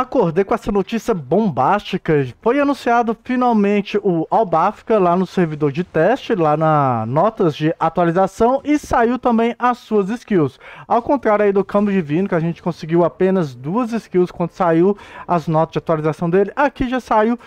Acordei com essa notícia bombástica. Foi anunciado finalmente o Albafica lá no servidor de teste, lá na notas de atualização e saiu também as suas skills. Ao contrário aí do Câmbio Divino, que a gente conseguiu apenas duas skills quando saiu as notas de atualização dele, aqui já saiu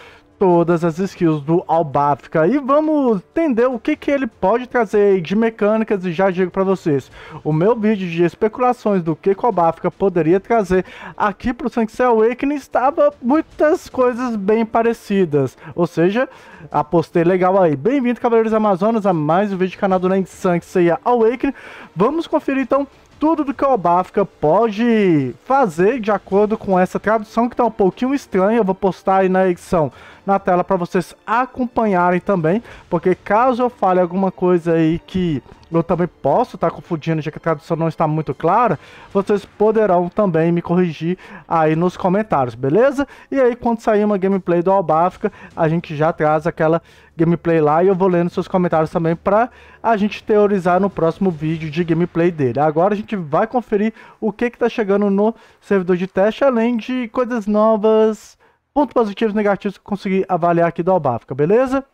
todas as skills do Albafka e vamos entender o que, que ele pode trazer de mecânicas e já digo para vocês, o meu vídeo de especulações do que, que o Albafka poderia trazer aqui para o Sanctuary Awakening estava muitas coisas bem parecidas, ou seja, apostei legal aí. Bem-vindo Cavaleiros Amazonas a mais um vídeo do canal do Land Sanctuary Awakening, vamos conferir então tudo do que o Albafica pode fazer de acordo com essa tradução que está um pouquinho estranha, eu vou postar aí na edição na tela para vocês acompanharem também, porque caso eu fale alguma coisa aí que eu também posso estar tá confundindo, já que a tradução não está muito clara, vocês poderão também me corrigir aí nos comentários, beleza? E aí quando sair uma gameplay do Albafica a gente já traz aquela gameplay lá e eu vou lendo seus comentários também para a gente teorizar no próximo vídeo de gameplay dele. Agora a gente vai conferir o que que tá chegando no servidor de teste, além de coisas novas pontos positivos e negativos que eu consegui avaliar aqui da Albafica, beleza?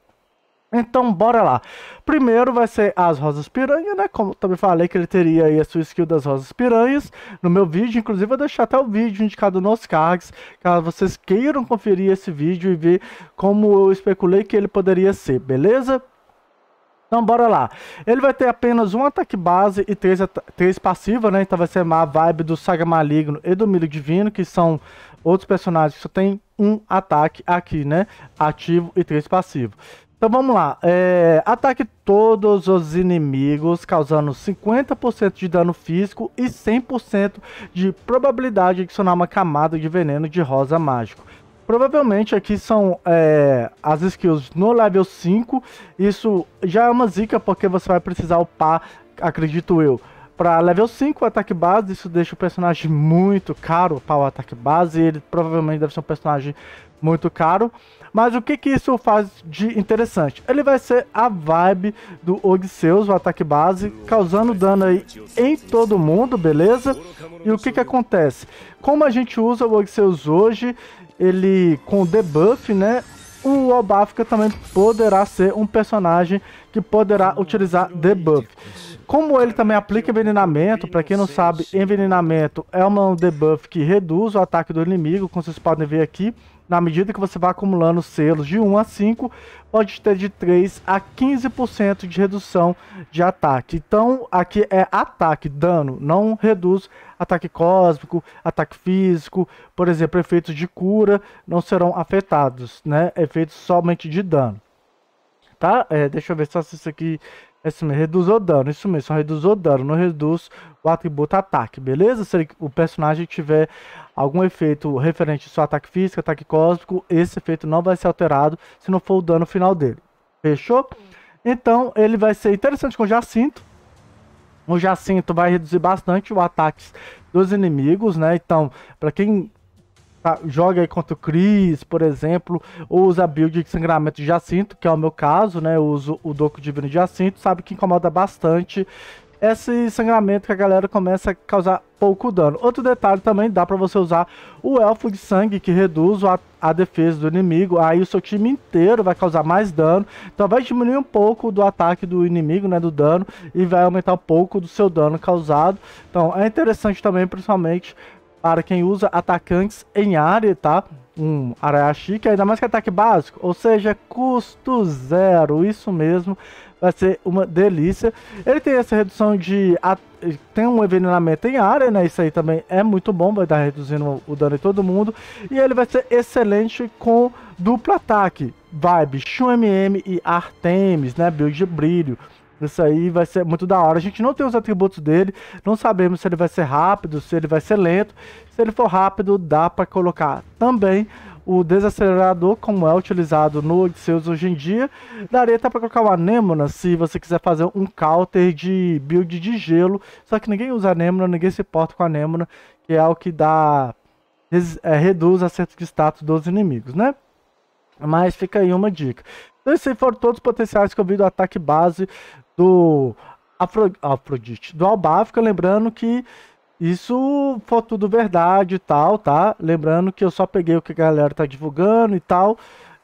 Então, bora lá. Primeiro vai ser as Rosas Piranha, né? Como também falei que ele teria aí a sua skill das Rosas Piranhas no meu vídeo. Inclusive, vou deixar até o vídeo indicado nos cards, caso vocês queiram conferir esse vídeo e ver como eu especulei que ele poderia ser, beleza? Então bora lá. Ele vai ter apenas um ataque base e três, três passivas, né? Então vai ser a vibe do Saga Maligno e do Milho Divino, que são outros personagens que só tem um ataque aqui, né? Ativo e três passivos. Então vamos lá. É, ataque todos os inimigos, causando 50% de dano físico e 100% de probabilidade de adicionar uma camada de veneno de rosa mágico. Provavelmente aqui são é, as skills no level 5. Isso já é uma zica, porque você vai precisar upar, acredito eu, para level 5, ataque base, isso deixa o personagem muito caro para o ataque base. Ele provavelmente deve ser um personagem muito caro. Mas o que, que isso faz de interessante? Ele vai ser a vibe do Ogseus, o ataque base, causando dano aí em todo mundo, beleza? E o que, que acontece? Como a gente usa o Ogseus hoje, ele com debuff, né? o Obafka também poderá ser um personagem que poderá utilizar debuff. Como ele também aplica envenenamento, para quem não sabe, envenenamento é um debuff que reduz o ataque do inimigo, como vocês podem ver aqui, na medida que você vai acumulando selos de 1 a 5, pode ter de 3 a 15% de redução de ataque. Então, aqui é ataque, dano, não reduz ataque cósmico, ataque físico, por exemplo, efeitos de cura não serão afetados, né? Efeitos somente de dano tá? É, deixa eu ver se isso aqui isso mesmo, reduz o dano, isso mesmo, só reduz o dano, não reduz o atributo ataque, beleza? Se o personagem tiver algum efeito referente ao seu ataque físico, ataque cósmico, esse efeito não vai ser alterado se não for o dano final dele, fechou? Então ele vai ser interessante com o Jacinto, o Jacinto vai reduzir bastante o ataque dos inimigos, né? Então, para quem tá, joga aí contra o Chris, por exemplo, ou usa build de sangramento de Jacinto, que é o meu caso, né? Eu uso o Doco Divino de Jacinto, sabe que incomoda bastante esse sangramento que a galera começa a causar pouco dano. Outro detalhe também, dá para você usar o elfo de sangue que reduz a, a, defesa do inimigo, aí o seu time inteiro vai causar mais dano, então vai diminuir um pouco do ataque do inimigo, né, do dano, e vai aumentar um pouco do seu dano causado. Então é interessante também, principalmente para quem usa atacantes em área, tá? Um Arayashi, chique, ainda mais que ataque básico, ou seja, custo zero, isso mesmo, vai ser uma delícia. Ele tem essa redução de. Tem um envenenamento em área, né? Isso aí também é muito bom, vai estar reduzindo o dano em todo mundo. E ele vai ser excelente com duplo ataque. vibe, Bicho MM e Artemis, né? Build de brilho. Isso aí vai ser muito da hora. A gente não tem os atributos dele, não sabemos se ele vai ser rápido, se ele vai ser lento. Se ele for rápido, dá para colocar também o desacelerador, como é utilizado no Odisseus hoje em dia. Daria até para colocar o Anêmona se você quiser fazer um counter de build de gelo. Só que ninguém usa Anêmona, ninguém se importa com Anêmona, que é o que dá. É, reduz acerto de status dos inimigos, né? Mas fica aí uma dica. Então, esses foram todos os potenciais que eu vi do ataque base do Afro, Afrodite, do Albafica, lembrando que isso foi tudo verdade e tal, tá? Lembrando que eu só peguei o que a galera tá divulgando e tal.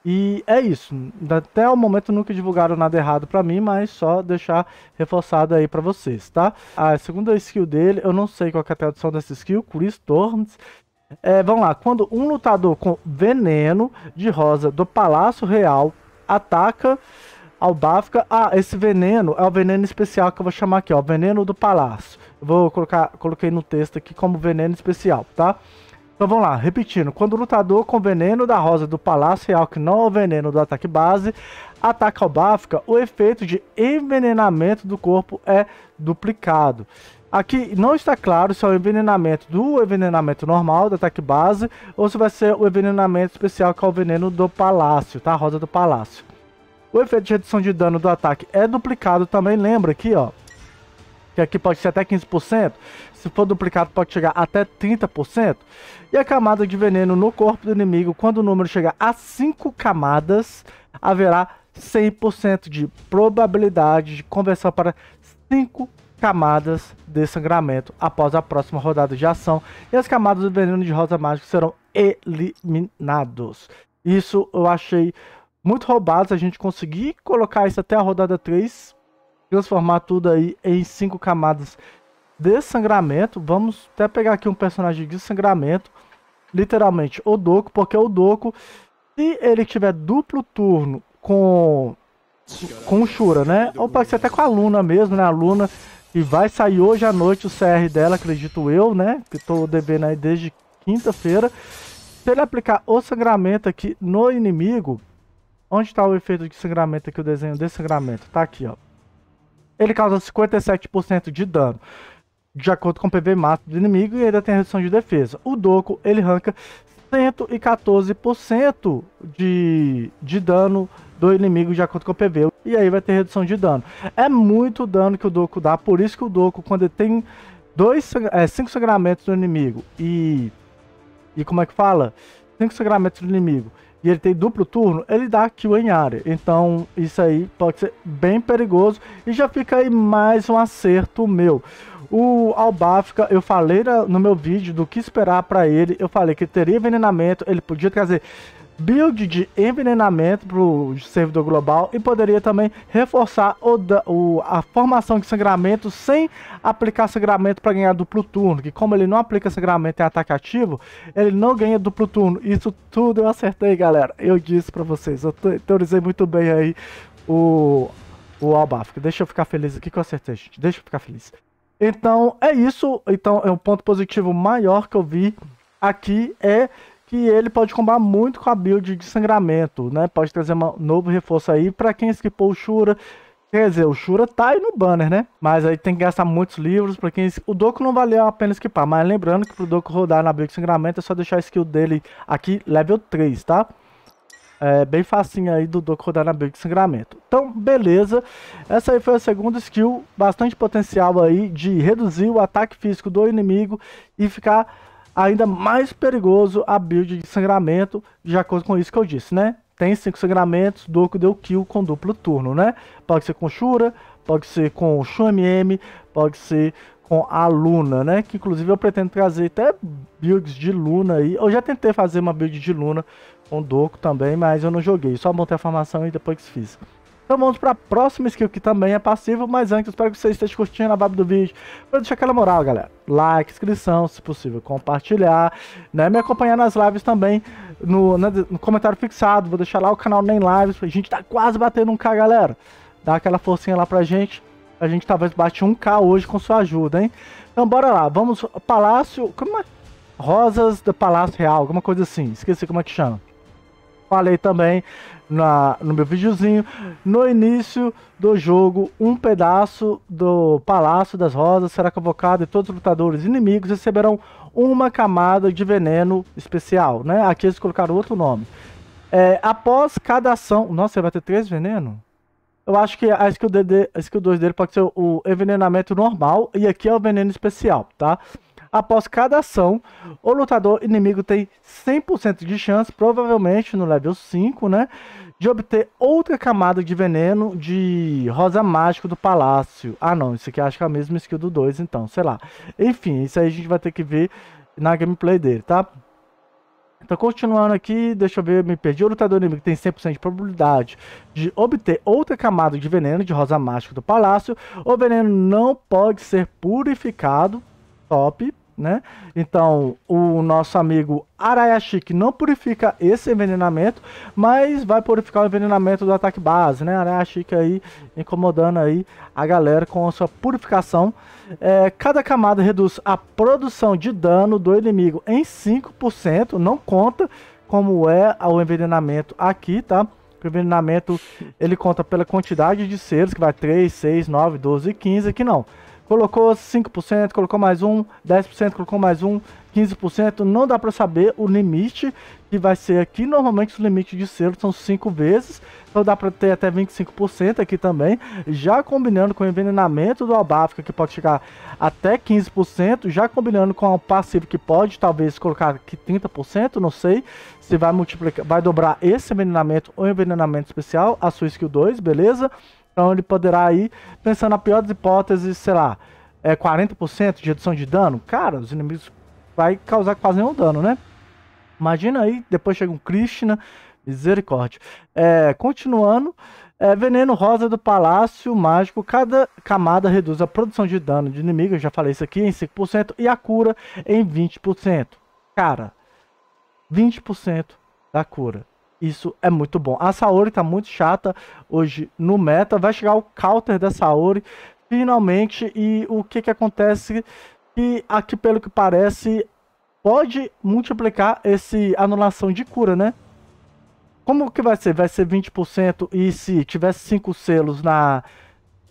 E é isso. Até o momento nunca divulgaram nada errado para mim, mas só deixar reforçado aí para vocês, tá? A segunda skill dele, eu não sei qual é a tradução dessa skill, Chris Tornes. É, vamos lá, quando um lutador com veneno de rosa do Palácio Real ataca albáfica. Ah, esse veneno é o veneno especial que eu vou chamar aqui, ó. Veneno do palácio. Eu vou colocar, coloquei no texto aqui como veneno especial, tá? Então vamos lá, repetindo. Quando o lutador com veneno da rosa do palácio real, que não é o veneno do ataque base, ataca albáfica, o efeito de envenenamento do corpo é duplicado. Aqui não está claro se é o envenenamento do envenenamento normal do ataque base ou se vai ser o envenenamento especial que é o veneno do palácio, tá? rosa do palácio. O efeito de redução de dano do ataque é duplicado também, lembra aqui, ó. Que aqui pode ser até 15%. Se for duplicado, pode chegar até 30%. E a camada de veneno no corpo do inimigo, quando o número chegar a 5 camadas, haverá 100% de probabilidade de conversão para 5 camadas de sangramento após a próxima rodada de ação. E as camadas do veneno de rosa mágico serão eliminados. Isso eu achei muito roubados a gente conseguir colocar isso até a rodada 3, transformar tudo aí em cinco camadas de sangramento. Vamos até pegar aqui um personagem de sangramento, literalmente o Doco, porque o Doco, se ele tiver duplo turno com com o Shura, né? Ou pode ser até com a Luna mesmo, né? A Luna que vai sair hoje à noite o CR dela, acredito eu, né? Que tô devendo aí desde quinta-feira. Se ele aplicar o sangramento aqui no inimigo, Onde está o efeito de sangramento aqui, o desenho de sangramento? Tá aqui, ó. Ele causa 57% de dano, de acordo com o PV máximo do inimigo, e ainda tem redução de defesa. O Doco, ele arranca 114% de, de dano do inimigo de acordo com o PV. E aí vai ter redução de dano. É muito dano que o Doku dá, por isso que o Doku, quando ele tem dois, é, cinco sangramentos do inimigo e. E como é que fala? Cinco sangramentos do inimigo e ele tem duplo turno, ele dá kill em área. Então isso aí pode ser bem perigoso e já fica aí mais um acerto meu. O Albafica, eu falei no meu vídeo do que esperar para ele. Eu falei que teria envenenamento, ele podia trazer build de envenenamento para o servidor global e poderia também reforçar o, o, a formação de sangramento sem aplicar sangramento para ganhar duplo turno, que como ele não aplica sangramento em ataque ativo, ele não ganha duplo turno. Isso tudo eu acertei, galera. Eu disse para vocês, eu teorizei muito bem aí o, o Albafic. Deixa eu ficar feliz aqui que eu acertei, gente. Deixa eu ficar feliz. Então, é isso. Então, é um ponto positivo maior que eu vi aqui é que ele pode combinar muito com a build de sangramento, né? Pode trazer um novo reforço aí para quem skipou o Shura. Quer dizer, o Shura tá aí no banner, né? Mas aí tem que gastar muitos livros para quem... O Doku não valeu a pena skipar, mas lembrando que pro Doku rodar na build de sangramento é só deixar a skill dele aqui level 3, tá? É bem facinho aí do Doku rodar na build de sangramento. Então, beleza. Essa aí foi a segunda skill, bastante potencial aí de reduzir o ataque físico do inimigo e ficar ainda mais perigoso a build de sangramento, de acordo com isso que eu disse, né? Tem cinco sangramentos, Doku deu kill com duplo turno, né? Pode ser com Shura, pode ser com M, pode ser com a Luna, né? Que inclusive eu pretendo trazer até builds de Luna aí. Eu já tentei fazer uma build de Luna com Doku também, mas eu não joguei. Só montei a formação e depois fiz. Então vamos para a próxima skill que também é passiva, mas antes espero que vocês estejam curtindo a vibe do vídeo. Para deixar aquela moral, galera, like, inscrição, se possível, compartilhar, né? Me acompanhar nas lives também, no, no comentário fixado, vou deixar lá o canal Nem Lives, a gente tá quase batendo um k galera. Dá aquela forcinha lá pra gente, a gente talvez bate um k hoje com sua ajuda, hein? Então bora lá, vamos, Palácio, como é? Rosas do Palácio Real, alguma coisa assim, esqueci como é que chama falei também na, no meu videozinho, no início do jogo, um pedaço do Palácio das Rosas será convocado e todos os lutadores inimigos receberão uma camada de veneno especial, né? Aqui eles colocaram outro nome. É, após cada ação... Nossa, ele vai ter três veneno? Eu acho que a skill, 2 dele pode ser o envenenamento normal e aqui é o veneno especial, tá? Tá? Após cada ação, o lutador inimigo tem 100% de chance, provavelmente no level 5, né? De obter outra camada de veneno de rosa mágico do palácio. Ah, não, isso aqui acho que é a mesma skill do 2, então, sei lá. Enfim, isso aí a gente vai ter que ver na gameplay dele, tá? Então, continuando aqui, deixa eu ver, me perdi. O lutador inimigo tem 100% de probabilidade de obter outra camada de veneno de rosa Mágico do palácio. O veneno não pode ser purificado. Top né? Então, o nosso amigo Arayashi que não purifica esse envenenamento, mas vai purificar o envenenamento do ataque base, né? Arayashi aí incomodando aí a galera com a sua purificação. É, cada camada reduz a produção de dano do inimigo em 5%, não conta como é o envenenamento aqui, tá? O envenenamento ele conta pela quantidade de seres, que vai 3, 6, 9, 12 e 15, aqui não colocou 5%, colocou mais um, 10%, colocou mais um, 15%. Não dá para saber o limite que vai ser aqui. Normalmente os limites de selo são 5 vezes, então dá para ter até 25% aqui também. Já combinando com o envenenamento do Albafica, que pode chegar até 15%, já combinando com o passivo que pode talvez colocar aqui 30%, não sei se vai multiplicar, vai dobrar esse envenenamento ou envenenamento especial, a sua skill 2, beleza? Então ele poderá ir, pensando na pior das hipóteses, sei lá, é 40% de redução de dano. Cara, os inimigos vai causar quase nenhum dano, né? Imagina aí, depois chega um Krishna, misericórdia. É, continuando, é, veneno rosa do palácio mágico, cada camada reduz a produção de dano de inimigo, eu já falei isso aqui, em 5% e a cura em 20%. Cara, 20% da cura. Isso é muito bom. A Saori tá muito chata hoje no meta. Vai chegar o counter da Saori finalmente. E o que que acontece? Que aqui, pelo que parece, pode multiplicar esse anulação de cura, né? Como que vai ser? Vai ser 20% e se tiver 5 selos na,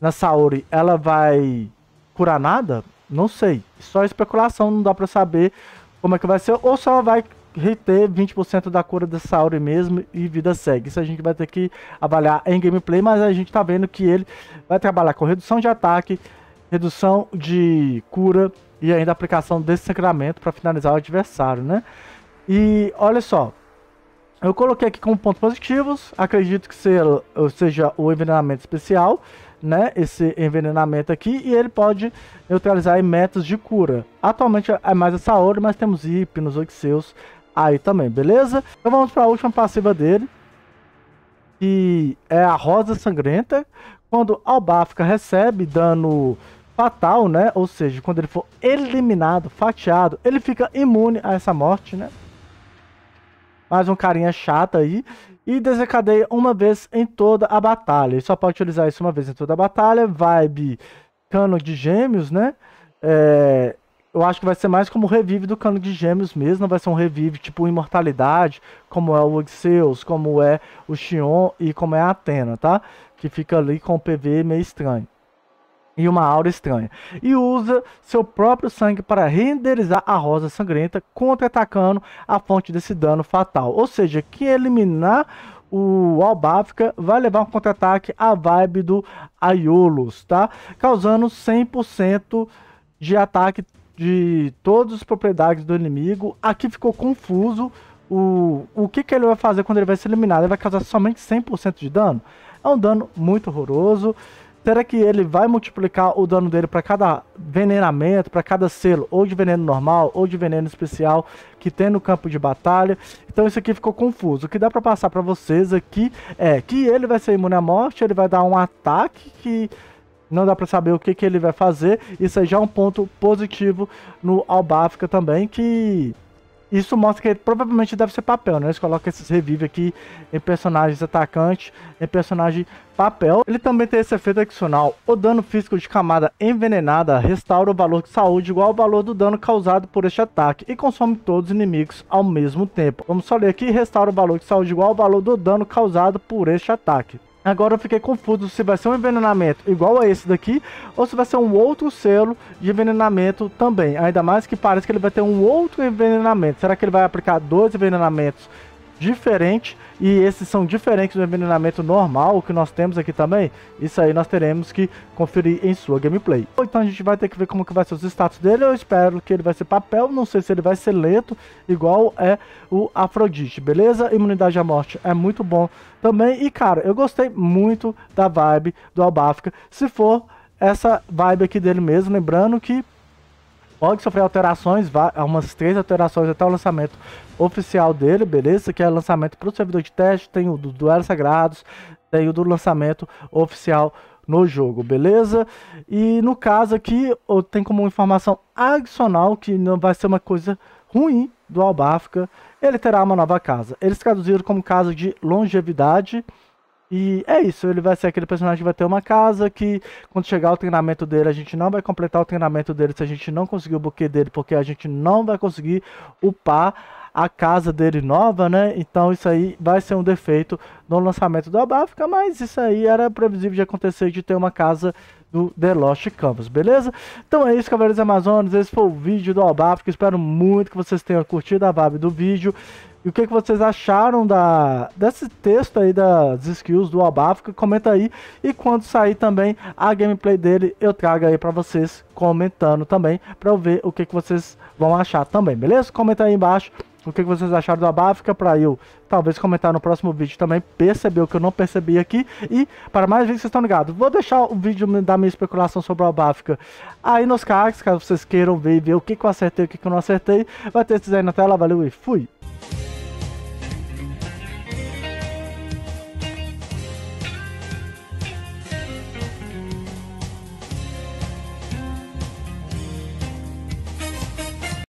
na Saori, ela vai curar nada? Não sei. Só especulação, não dá pra saber como é que vai ser. Ou só vai reter 20% da cura dessa aura mesmo e vida segue. Isso a gente vai ter que avaliar em gameplay, mas a gente tá vendo que ele vai trabalhar com redução de ataque, redução de cura e ainda aplicação desse sangramento para finalizar o adversário, né? E olha só, eu coloquei aqui como pontos positivos, acredito que seja, o envenenamento especial, né, esse envenenamento aqui e ele pode neutralizar metas de cura. Atualmente é mais a Saori, mas temos Hipnos, Oxeus, aí também, beleza? Então vamos para a última passiva dele, que é a Rosa Sangrenta. Quando Albafka recebe dano fatal, né? Ou seja, quando ele for eliminado, fatiado, ele fica imune a essa morte, né? Mais um carinha chato aí. E desencadeia uma vez em toda a batalha. Ele só pode utilizar isso uma vez em toda a batalha. Vibe cano de gêmeos, né? É, eu acho que vai ser mais como o revive do Cano de Gêmeos mesmo, não vai ser um revive tipo Imortalidade, como é o Odisseus, como é o Xion e como é a Atena, tá? Que fica ali com o PV meio estranho. E uma aura estranha. E usa seu próprio sangue para renderizar a rosa sangrenta, contra-atacando a fonte desse dano fatal. Ou seja, que eliminar o Albafka vai levar um contra-ataque à vibe do Aiolos, tá? Causando 100% de ataque de todas as propriedades do inimigo. Aqui ficou confuso o, o que, que ele vai fazer quando ele vai ser eliminado. Ele vai causar somente 100% de dano? É um dano muito horroroso. Será que ele vai multiplicar o dano dele para cada venenamento, para cada selo, ou de veneno normal, ou de veneno especial que tem no campo de batalha? Então isso aqui ficou confuso. O que dá para passar para vocês aqui é que ele vai ser imune à morte, ele vai dar um ataque que não dá para saber o que, que ele vai fazer. Isso aí já é um ponto positivo no Albáfrica também, que isso mostra que ele provavelmente deve ser papel, né? Eles colocam esses revive aqui em personagens atacantes, em personagem papel. Ele também tem esse efeito adicional. O dano físico de camada envenenada restaura o valor de saúde igual ao valor do dano causado por este ataque e consome todos os inimigos ao mesmo tempo. Vamos só ler aqui, restaura o valor de saúde igual ao valor do dano causado por este ataque. Agora eu fiquei confuso se vai ser um envenenamento igual a esse daqui ou se vai ser um outro selo de envenenamento também. Ainda mais que parece que ele vai ter um outro envenenamento. Será que ele vai aplicar dois envenenamentos diferente e esses são diferentes do envenenamento normal que nós temos aqui também. Isso aí nós teremos que conferir em sua gameplay. Então a gente vai ter que ver como que vai ser os status dele. Eu espero que ele vai ser papel, não sei se ele vai ser lento, igual é o Afrodite, beleza? Imunidade à morte é muito bom também. E cara, eu gostei muito da vibe do albafica Se for essa vibe aqui dele mesmo, lembrando que pode sofrer alterações, umas três alterações até o lançamento oficial dele, beleza? Que é lançamento para o servidor de teste, tem o do Duelos Sagrados, tem o do lançamento oficial no jogo, beleza? E no caso aqui, tem como informação adicional que não vai ser uma coisa ruim do Albafica, ele terá uma nova casa. Eles traduziram como casa de longevidade, e é isso, ele vai ser aquele personagem que vai ter uma casa que quando chegar o treinamento dele, a gente não vai completar o treinamento dele se a gente não conseguir o buquê dele, porque a gente não vai conseguir upar a casa dele nova, né? Então isso aí vai ser um defeito no lançamento do Abafka, mas isso aí era previsível de acontecer de ter uma casa do The Lost Campus, beleza? Então é isso, Cavaleiros Amazonas, esse foi o vídeo do Albafrica, espero muito que vocês tenham curtido a vibe do vídeo. E o que, que vocês acharam da, desse texto aí das skills do Albafrica, comenta aí. E quando sair também a gameplay dele, eu trago aí para vocês comentando também, para eu ver o que, que vocês vão achar também, beleza? Comenta aí embaixo o que vocês acharam do Abáfica para eu talvez comentar no próximo vídeo também. perceber o que eu não percebi aqui. E para mais vídeos, vocês estão ligados. Vou deixar o vídeo da minha especulação sobre o Abáfica aí nos cards, caso vocês queiram ver, ver o que, que eu acertei e o que, que eu não acertei. Vai ter esses aí na tela. Valeu e fui!